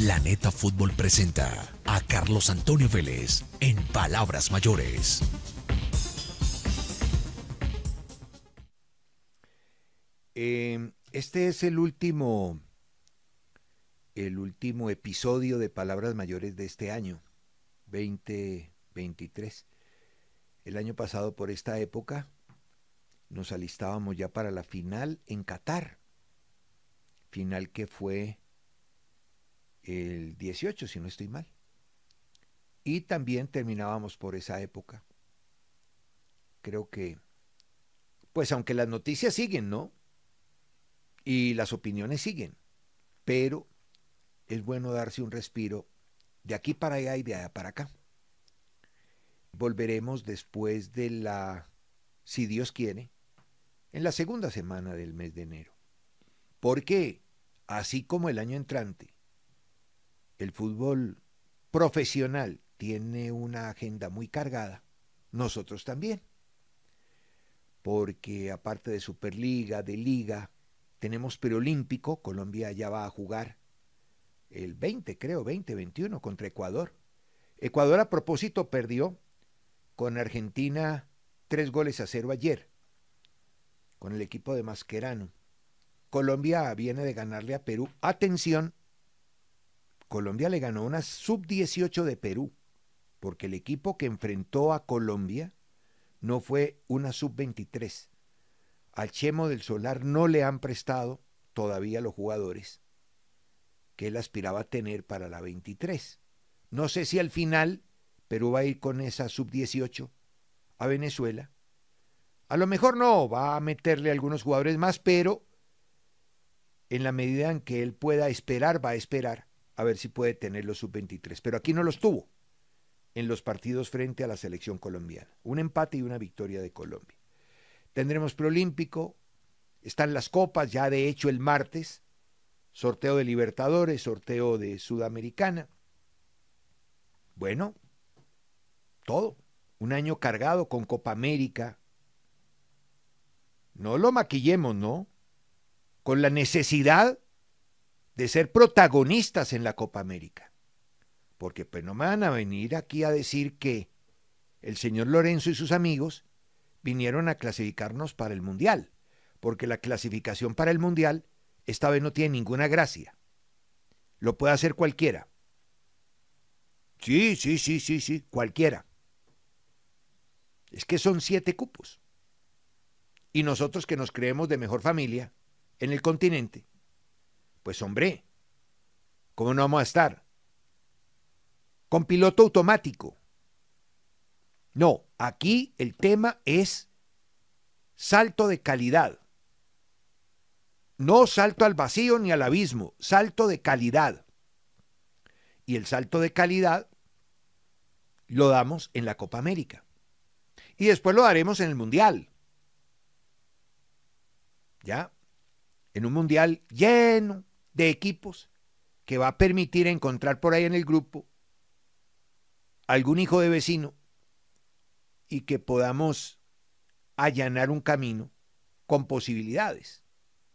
Planeta Fútbol presenta a Carlos Antonio Vélez en Palabras Mayores. Em, este es el último, el último episodio de Palabras Mayores de este año, 2023. El año pasado, por esta época, nos alistábamos ya para la final en Qatar. Final que fue el 18, si no estoy mal. Y también terminábamos por esa época. Creo que, pues aunque las noticias siguen, ¿no? Y las opiniones siguen, pero es bueno darse un respiro de aquí para allá y de allá para acá. Volveremos después de la, si Dios quiere, en la segunda semana del mes de enero. Porque, así como el año entrante, el fútbol profesional tiene una agenda muy cargada, nosotros también. Porque aparte de Superliga, de Liga, tenemos Perolímpico. Colombia ya va a jugar el 20, creo, 20-21 contra Ecuador. Ecuador a propósito perdió con Argentina tres goles a cero ayer, con el equipo de Masquerano. Colombia viene de ganarle a Perú, atención, Colombia le ganó una sub-18 de Perú, porque el equipo que enfrentó a Colombia no fue una sub-23. Al Chemo del Solar no le han prestado todavía los jugadores que él aspiraba a tener para la 23. No sé si al final Perú va a ir con esa sub-18 a Venezuela. A lo mejor no, va a meterle algunos jugadores más, pero en la medida en que él pueda esperar, va a esperar a ver si puede tener los sub-23. Pero aquí no los tuvo en los partidos frente a la selección colombiana. Un empate y una victoria de Colombia. Tendremos preolímpico, están las copas, ya de hecho el martes, sorteo de Libertadores, sorteo de Sudamericana. Bueno, todo. Un año cargado con Copa América. No lo maquillemos, ¿no? Con la necesidad de ser protagonistas en la Copa América. Porque pues no me van a venir aquí a decir que el señor Lorenzo y sus amigos vinieron a clasificarnos para el Mundial, porque la clasificación para el Mundial esta vez no tiene ninguna gracia. Lo puede hacer cualquiera. Sí, sí, sí, sí, sí, cualquiera. Es que son siete cupos. Y nosotros que nos creemos de mejor familia en el continente, pues hombre, ¿cómo no vamos a estar? Con piloto automático. No, aquí el tema es salto de calidad. No salto al vacío ni al abismo, salto de calidad. Y el salto de calidad lo damos en la Copa América. Y después lo daremos en el Mundial. ¿Ya? En un Mundial lleno de equipos que va a permitir encontrar por ahí en el grupo algún hijo de vecino y que podamos allanar un camino con posibilidades.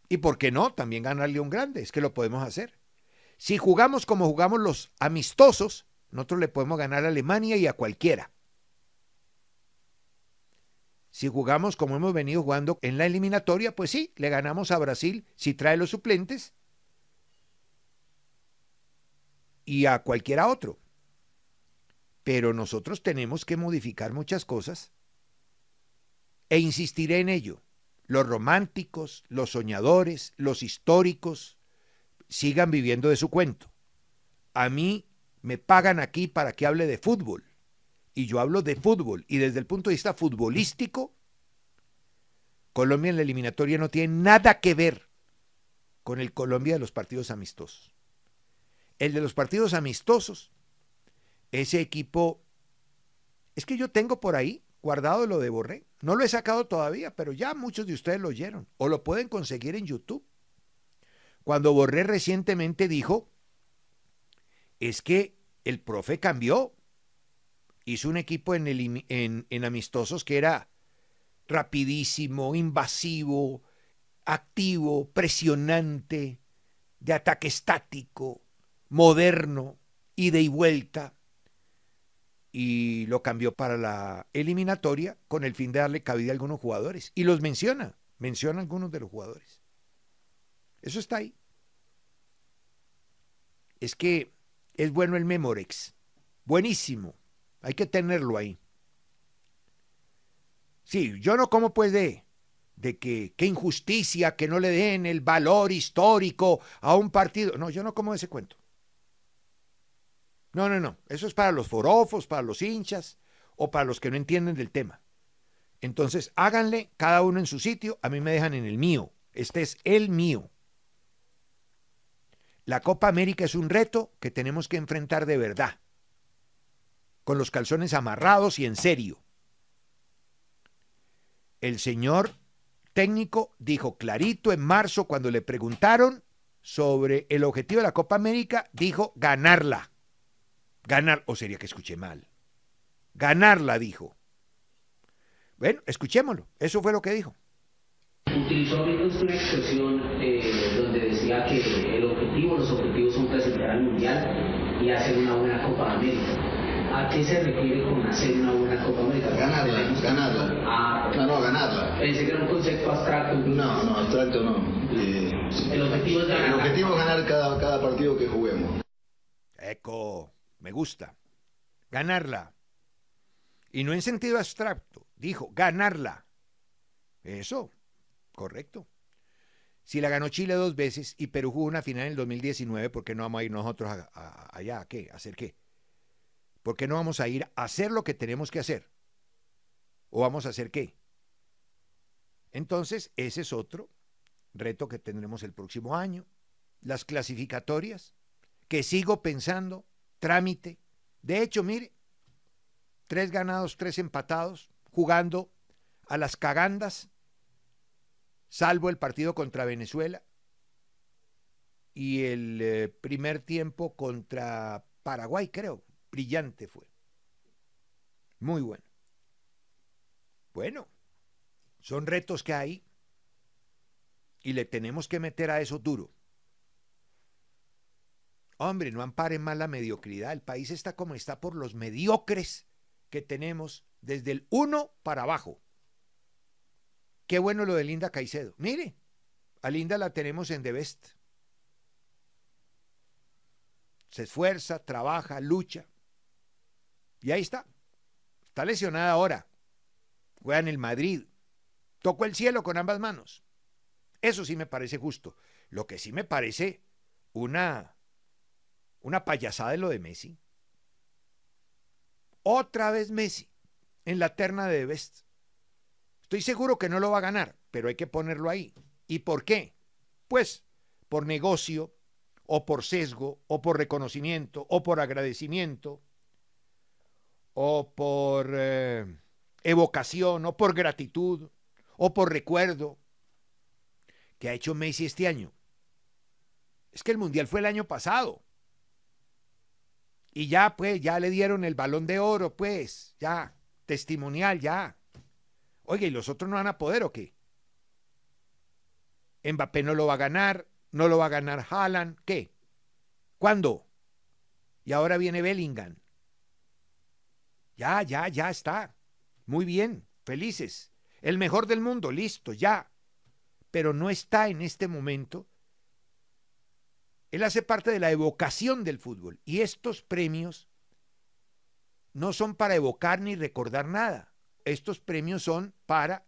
Y por qué no, también ganarle un grande, es que lo podemos hacer. Si jugamos como jugamos los amistosos, nosotros le podemos ganar a Alemania y a cualquiera. Si jugamos como hemos venido jugando en la eliminatoria, pues sí, le ganamos a Brasil si trae los suplentes y a cualquiera otro. Pero nosotros tenemos que modificar muchas cosas e insistiré en ello. Los románticos, los soñadores, los históricos, sigan viviendo de su cuento. A mí me pagan aquí para que hable de fútbol. Y yo hablo de fútbol. Y desde el punto de vista futbolístico, Colombia en la eliminatoria no tiene nada que ver con el Colombia de los partidos amistosos. El de los partidos amistosos. Ese equipo, es que yo tengo por ahí guardado lo de Borré. No lo he sacado todavía, pero ya muchos de ustedes lo oyeron o lo pueden conseguir en YouTube. Cuando Borré recientemente dijo, es que el profe cambió. Hizo un equipo en, en, en amistosos que era rapidísimo, invasivo, activo, presionante, de ataque estático, moderno, ida y vuelta, y lo cambió para la eliminatoria con el fin de darle cabida a algunos jugadores. Y los menciona, menciona algunos de los jugadores. Eso está ahí. Es que es bueno el Memorex. Buenísimo. Hay que tenerlo ahí. Sí, yo no como pues de, de que qué injusticia que no le den el valor histórico a un partido. No, yo no como ese cuento. No, no, no. Eso es para los forofos, para los hinchas o para los que no entienden del tema. Entonces, háganle cada uno en su sitio. A mí me dejan en el mío. Este es el mío. La Copa América es un reto que tenemos que enfrentar de verdad. Con los calzones amarrados y en serio. El señor técnico dijo clarito en marzo cuando le preguntaron sobre el objetivo de la Copa América, dijo ganarla. Ganar, o sería que escuché mal. Ganarla, dijo. Bueno, escuchémoslo. Eso fue lo que dijo. Utilizó una expresión eh, donde decía que el objetivo, los objetivos son presentar al mundial y hacer una buena Copa América. ¿A qué se refiere con hacer una buena Copa América? Ganarla, ganarla. no, ah, no, ganarla. Pensé que era un concepto abstracto. No, no, abstracto no. Eh, el objetivo es ganar. El objetivo es ganar cada, cada partido que juguemos. Eco me gusta, ganarla. Y no en sentido abstracto, dijo, ganarla. Eso, correcto. Si la ganó Chile dos veces y Perú jugó una final en el 2019, ¿por qué no vamos a ir nosotros allá? ¿A qué? ¿A hacer qué? ¿Por qué no vamos a ir a hacer lo que tenemos que hacer? ¿O vamos a hacer qué? Entonces, ese es otro reto que tendremos el próximo año. Las clasificatorias, que sigo pensando trámite. De hecho, mire, tres ganados, tres empatados, jugando a las cagandas, salvo el partido contra Venezuela y el eh, primer tiempo contra Paraguay, creo. Brillante fue. Muy bueno. Bueno, son retos que hay y le tenemos que meter a eso duro. Hombre, no amparen más la mediocridad. El país está como está por los mediocres que tenemos desde el uno para abajo. Qué bueno lo de Linda Caicedo. Mire, a Linda la tenemos en The Best. Se esfuerza, trabaja, lucha. Y ahí está. Está lesionada ahora. Juega en el Madrid. Tocó el cielo con ambas manos. Eso sí me parece justo. Lo que sí me parece una una payasada de lo de Messi. Otra vez Messi en la terna de Best. Estoy seguro que no lo va a ganar, pero hay que ponerlo ahí. ¿Y por qué? Pues por negocio, o por sesgo, o por reconocimiento, o por agradecimiento, o por eh, evocación, o por gratitud, o por recuerdo. que ha hecho Messi este año? Es que el Mundial fue el año pasado. Y ya, pues, ya le dieron el balón de oro, pues, ya, testimonial, ya. Oye, ¿y los otros no van a poder o qué? Mbappé no lo va a ganar, no lo va a ganar Haaland, ¿qué? ¿Cuándo? Y ahora viene Bellingham. Ya, ya, ya está. Muy bien, felices. El mejor del mundo, listo, ya. Pero no está en este momento él hace parte de la evocación del fútbol y estos premios no son para evocar ni recordar nada. Estos premios son para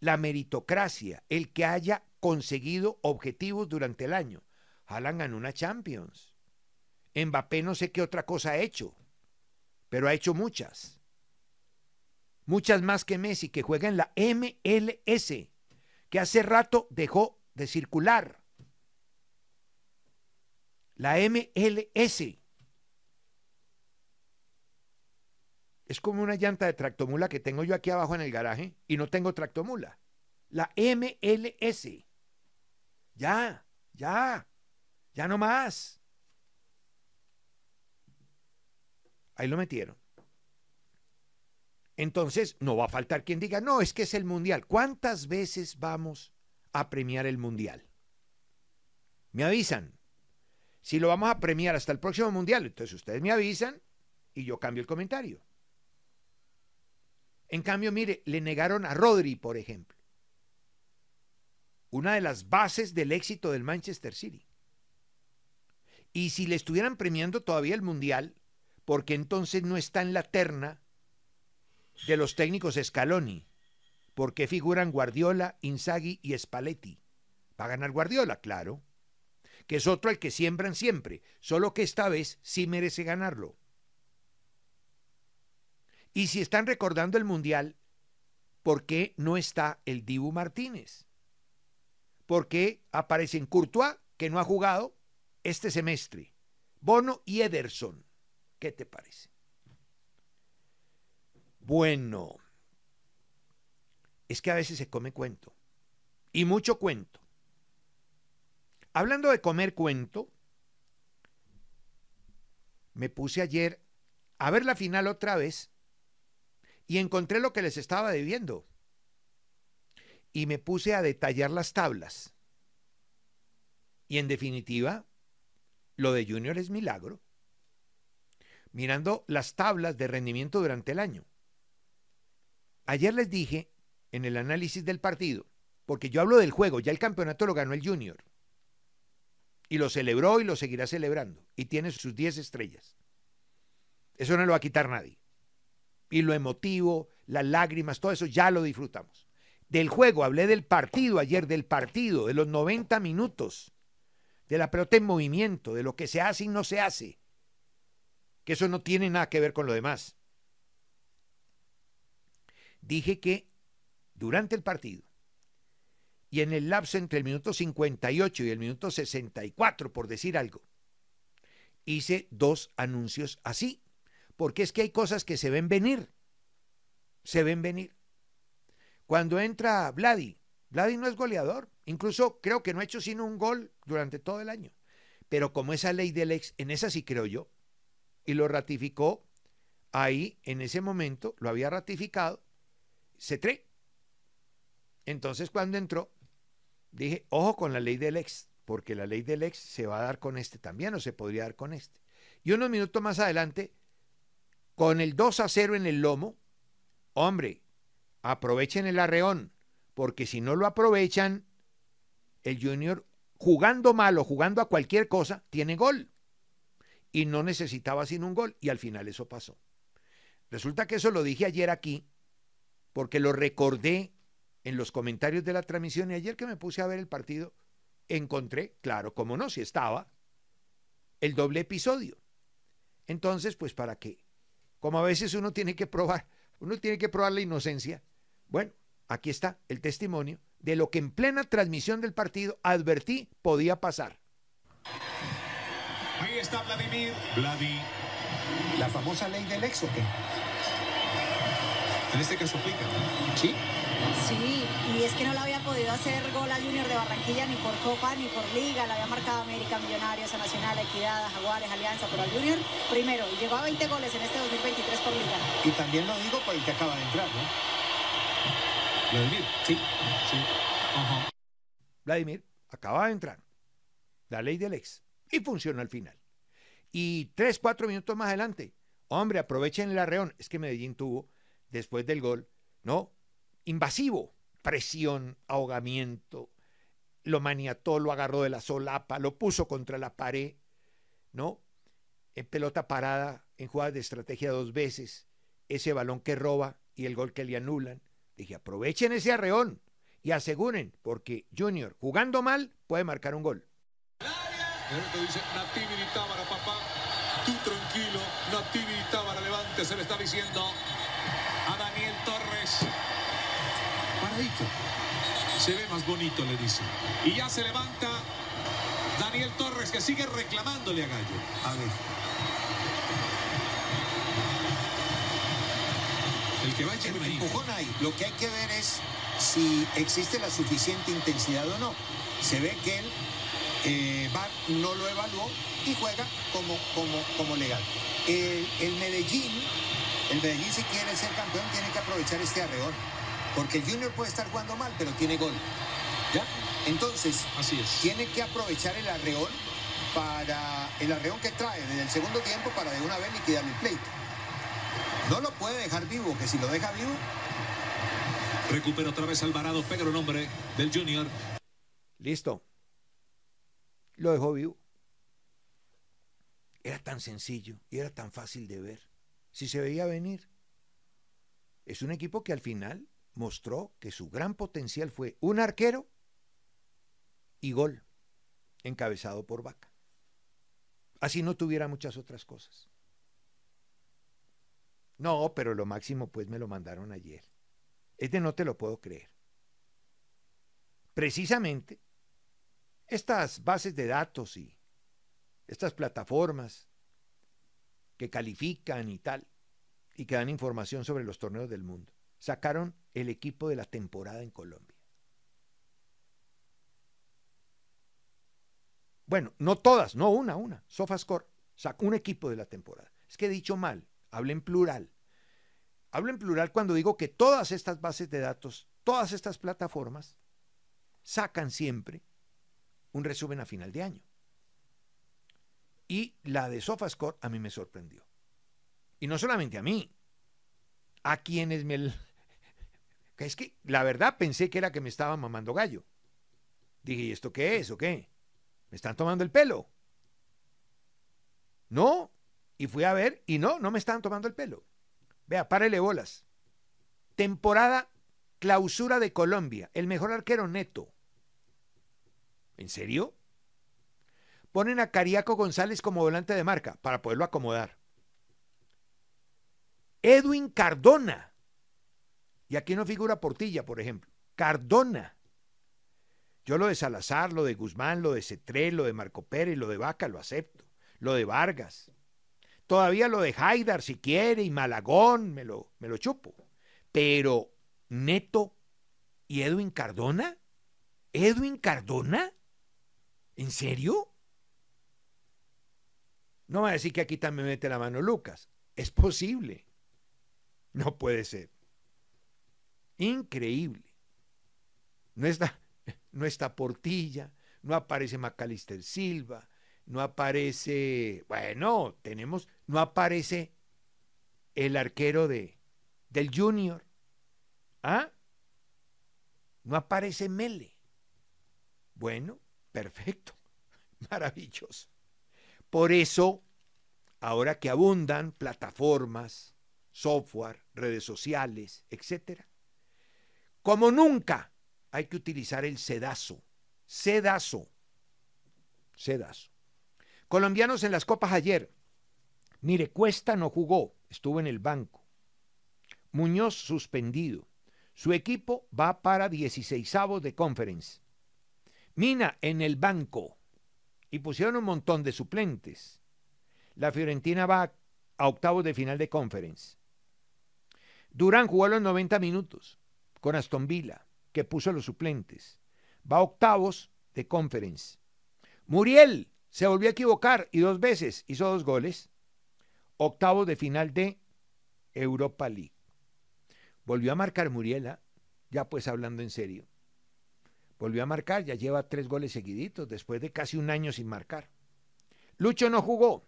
la meritocracia, el que haya conseguido objetivos durante el año. Haaland ganó una Champions. Mbappé no sé qué otra cosa ha hecho, pero ha hecho muchas. Muchas más que Messi, que juega en la MLS, que hace rato dejó de circular. La MLS. Es como una llanta de tractomula que tengo yo aquí abajo en el garaje y no tengo tractomula. La MLS. Ya, ya, ya no más. Ahí lo metieron. Entonces, no va a faltar quien diga, no, es que es el mundial. ¿Cuántas veces vamos a premiar el mundial? Me avisan, si lo vamos a premiar hasta el próximo mundial, entonces ustedes me avisan y yo cambio el comentario. En cambio, mire, le negaron a Rodri, por ejemplo, una de las bases del éxito del Manchester City. Y si le estuvieran premiando todavía el mundial, porque entonces no está en la terna de los técnicos Scaloni, porque figuran Guardiola, Inzaghi y Spalletti. Va a ganar Guardiola, claro que es otro al que siembran siempre, solo que esta vez sí merece ganarlo. Y si están recordando el Mundial, ¿por qué no está el Dibu Martínez? ¿Por qué en Courtois, que no ha jugado este semestre, Bono y Ederson? ¿Qué te parece? Bueno, es que a veces se come cuento, y mucho cuento. Hablando de comer cuento, me puse ayer a ver la final otra vez y encontré lo que les estaba debiendo. Y me puse a detallar las tablas. Y en definitiva, lo de Junior es milagro. Mirando las tablas de rendimiento durante el año. Ayer les dije en el análisis del partido, porque yo hablo del juego, ya el campeonato lo ganó el Junior. Y lo celebró y lo seguirá celebrando. Y tiene sus 10 estrellas. Eso no lo va a quitar nadie. Y lo emotivo, las lágrimas, todo eso ya lo disfrutamos. Del juego, hablé del partido ayer, del partido, de los 90 minutos, de la pelota en movimiento, de lo que se hace y no se hace. Que eso no tiene nada que ver con lo demás. Dije que durante el partido y en el lapso entre el minuto 58 y el minuto 64, por decir algo, hice dos anuncios así, porque es que hay cosas que se ven venir, se ven venir. Cuando entra Vladi, Vladi no es goleador, incluso creo que no ha hecho sino un gol durante todo el año, pero como esa ley del ex, en esa sí creo yo, y lo ratificó ahí en ese momento, lo había ratificado se tre. Entonces cuando entró, dije, ojo con la ley del ex, porque la ley del ex se va a dar con este también o se podría dar con este. Y unos minutos más adelante, con el 2 a 0 en el lomo, hombre, aprovechen el arreón, porque si no lo aprovechan, el junior jugando mal o jugando a cualquier cosa, tiene gol. Y no necesitaba sin un gol, y al final eso pasó. Resulta que eso lo dije ayer aquí, porque lo recordé en los comentarios de la transmisión y ayer que me puse a ver el partido, encontré, claro, como no, si estaba, el doble episodio. Entonces, pues para qué. Como a veces uno tiene que probar, uno tiene que probar la inocencia. Bueno, aquí está el testimonio de lo que en plena transmisión del partido advertí podía pasar. Ahí está Vladimir. Vladimir. La famosa ley del éxodo. ¿Tuviste que suplica? Sí. Sí, y es que no la había podido hacer gol Junior de Barranquilla ni por Copa ni por Liga. La había marcado América, Millonarios, Nacional, Equidad, Jaguares, Alianza, pero al Junior primero. Y llegó a 20 goles en este 2023 por Liga. Y también lo digo por el que acaba de entrar, ¿no? Vladimir. Sí. Sí. Vladimir acaba de entrar. La ley del ex. Y funcionó al final. Y tres, cuatro minutos más adelante. Hombre, aprovechen el arreón, Es que Medellín tuvo después del gol, ¿no? Invasivo, presión, ahogamiento, lo maniató, lo agarró de la solapa, lo puso contra la pared, ¿no? En eh, pelota parada, en jugadas de estrategia dos veces, ese balón que roba y el gol que le anulan. Dije, aprovechen ese arreón y aseguren, porque Junior, jugando mal, puede marcar un gol. papá, tú tranquilo, Nativi Tábara, levante, se le está diciendo. Se ve más bonito, le dice. Y ya se levanta Daniel Torres, que sigue reclamándole a Gallo. A ver. El que va a echar el empujón ahí. Lo que hay que ver es si existe la suficiente intensidad o no. Se ve que él eh, no lo evaluó y juega como, como, como legal. El, Medellín, el Medellín si quiere ser campeón tiene que aprovechar este arreón. Porque el Junior puede estar jugando mal, pero tiene gol. ¿Ya? Entonces, Así tiene que aprovechar el arreón para el arreón que trae desde el segundo tiempo para de una vez liquidar el pleito. No lo puede dejar vivo, que si lo deja vivo. Recupera otra vez Alvarado, Pedro nombre del Junior. Listo. Lo dejó vivo. Era tan sencillo y era tan fácil de ver. Si se veía venir. Es un equipo que al final mostró que su gran potencial fue un arquero y gol, encabezado por Vaca. Así no tuviera muchas otras cosas. No, pero lo máximo pues me lo mandaron ayer. Este no te lo puedo creer. Precisamente, estas bases de datos y estas plataformas que califican y tal, y que dan información sobre los torneos del mundo, sacaron el equipo de la temporada en Colombia. Bueno, no todas, no una, una. Sofascore sacó un equipo de la temporada. Es que he dicho mal, hablo en plural. Hablo en plural cuando digo que todas estas bases de datos, todas estas plataformas, sacan siempre un resumen a final de año. Y la de Sofascore a mí me sorprendió. Y no solamente a mí, a quienes me es que la verdad pensé que era que me estaban mamando gallo. Dije, ¿y esto qué es o qué? ¿Me están tomando el pelo? No. Y fui a ver y no, no me están tomando el pelo. Vea, párele bolas. Temporada clausura de Colombia. El mejor arquero neto. ¿En serio? Ponen a Cariaco González como volante de marca para poderlo acomodar. Edwin Cardona y aquí no figura Portilla, por ejemplo. Cardona. Yo lo de Salazar, lo de Guzmán, lo de Cetré, lo de Marco Pérez, lo de Vaca, lo acepto. Lo de Vargas. Todavía lo de Haidar, si quiere, y Malagón, me lo, me lo chupo. Pero Neto y Edwin Cardona. ¿Edwin Cardona? ¿En serio? No va a decir que aquí también mete la mano Lucas. Es posible. No puede ser. Increíble. No está, no está Portilla, no aparece Macalister Silva, no aparece, bueno, tenemos, no aparece el arquero de, del Junior. ¿Ah? No aparece Mele. Bueno, perfecto, maravilloso. Por eso, ahora que abundan plataformas, software, redes sociales, etcétera, como nunca hay que utilizar el sedazo. Sedazo. Sedazo. Colombianos en las copas ayer. Mire, Cuesta no jugó, estuvo en el banco. Muñoz suspendido. Su equipo va para 16 de conference. Mina en el banco. Y pusieron un montón de suplentes. La Fiorentina va a octavos de final de conference. Durán jugó los 90 minutos con Aston Villa, que puso los suplentes. Va a octavos de conference. Muriel se volvió a equivocar y dos veces hizo dos goles. Octavos de final de Europa League. Volvió a marcar Muriela, ¿ah? ya pues hablando en serio. Volvió a marcar, ya lleva tres goles seguiditos después de casi un año sin marcar. Lucho no jugó.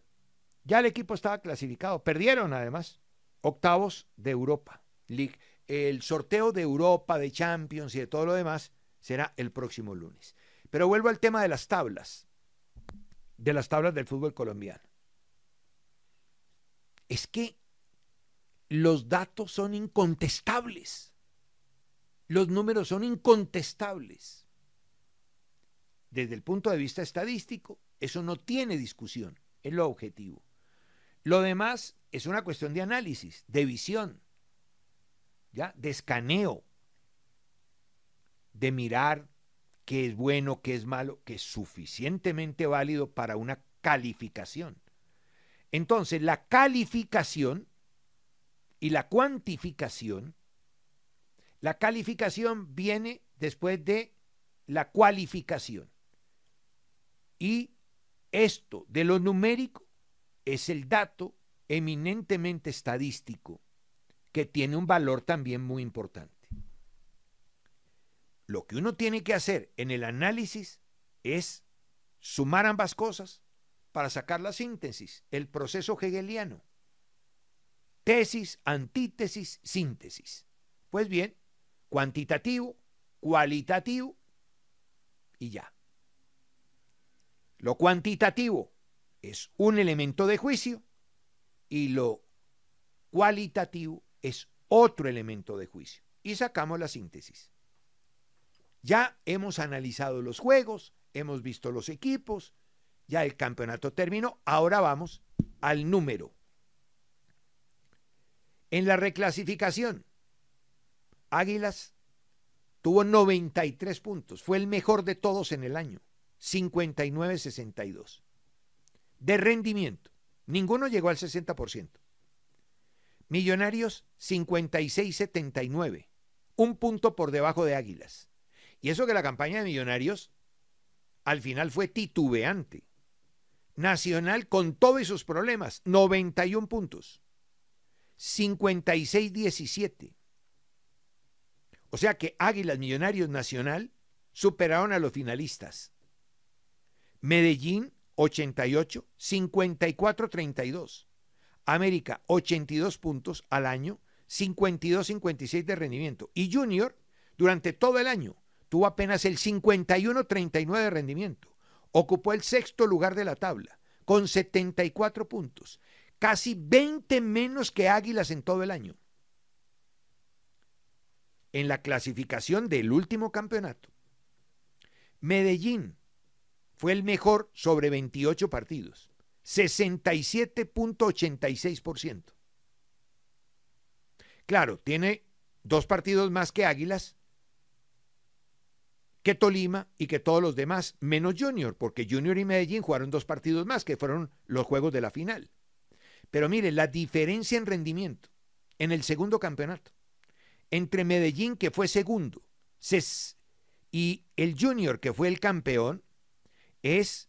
Ya el equipo estaba clasificado. Perdieron además. Octavos de Europa League el sorteo de Europa, de Champions y de todo lo demás será el próximo lunes. Pero vuelvo al tema de las tablas, de las tablas del fútbol colombiano. Es que los datos son incontestables. Los números son incontestables. Desde el punto de vista estadístico, eso no tiene discusión, es lo objetivo. Lo demás es una cuestión de análisis, de visión, de escaneo, de mirar qué es bueno, qué es malo, que es suficientemente válido para una calificación. Entonces, la calificación y la cuantificación, la calificación viene después de la cualificación. Y esto de lo numérico es el dato eminentemente estadístico que tiene un valor también muy importante. Lo que uno tiene que hacer en el análisis es sumar ambas cosas para sacar la síntesis, el proceso hegeliano. Tesis, antítesis, síntesis. Pues bien, cuantitativo, cualitativo y ya. Lo cuantitativo es un elemento de juicio y lo cualitativo es otro elemento de juicio. Y sacamos la síntesis. Ya hemos analizado los juegos, hemos visto los equipos, ya el campeonato terminó, ahora vamos al número. En la reclasificación, Águilas tuvo 93 puntos, fue el mejor de todos en el año, 59-62. De rendimiento, ninguno llegó al 60%. Millonarios 56-79, un punto por debajo de Águilas. Y eso que la campaña de Millonarios al final fue titubeante. Nacional con todos sus problemas, 91 puntos. 56-17. O sea que Águilas Millonarios Nacional superaron a los finalistas. Medellín 88, 54-32. América 82 puntos al año, 52-56 de rendimiento. Y Junior, durante todo el año, tuvo apenas el 51-39 de rendimiento. Ocupó el sexto lugar de la tabla, con 74 puntos. Casi 20 menos que Águilas en todo el año. En la clasificación del último campeonato. Medellín fue el mejor sobre 28 partidos. 67.86%. Claro, tiene dos partidos más que Águilas, que Tolima y que todos los demás, menos Junior, porque Junior y Medellín jugaron dos partidos más, que fueron los juegos de la final. Pero mire, la diferencia en rendimiento en el segundo campeonato entre Medellín, que fue segundo, y el Junior, que fue el campeón, es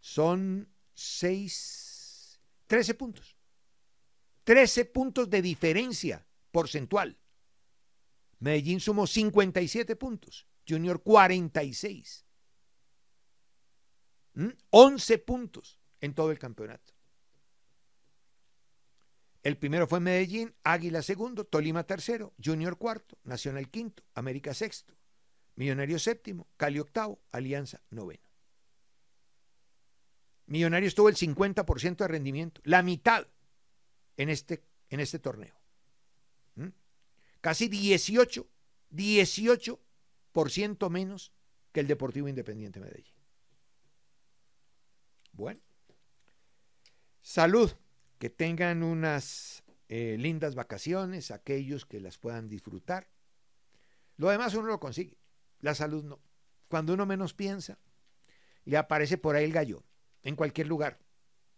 son 6, 13 puntos. 13 puntos de diferencia porcentual. Medellín sumó 57 puntos, Junior 46. 11 ¿Mm? puntos en todo el campeonato. El primero fue Medellín, Águila segundo, Tolima tercero, Junior cuarto, Nacional quinto, América sexto, Millonario séptimo, Cali octavo, Alianza noveno. Millonarios tuvo el 50% de rendimiento, la mitad en este, en este torneo. ¿Mm? Casi 18, 18% menos que el Deportivo Independiente Medellín. Bueno, salud, que tengan unas eh, lindas vacaciones, aquellos que las puedan disfrutar. Lo demás uno lo consigue, la salud no. Cuando uno menos piensa, le aparece por ahí el gallo en cualquier lugar,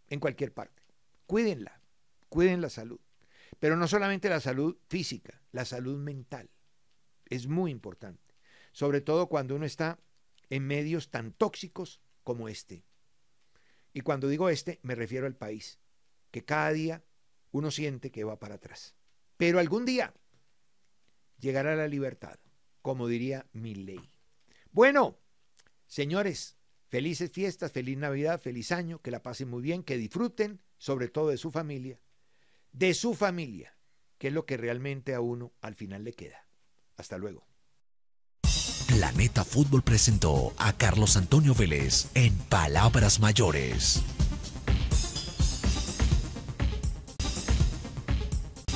en cualquier parte. Cuídenla, cuiden la salud. Pero no solamente la salud física, la salud mental es muy importante, sobre todo cuando uno está en medios tan tóxicos como este. Y cuando digo este, me refiero al país, que cada día uno siente que va para atrás. Pero algún día llegará la libertad, como diría mi ley. Bueno, señores, Felices fiestas, feliz Navidad, feliz año, que la pasen muy bien, que disfruten sobre todo de su familia, de su familia, que es lo que realmente a uno al final le queda. Hasta luego. Planeta Fútbol presentó a Carlos Antonio Vélez en Palabras Mayores.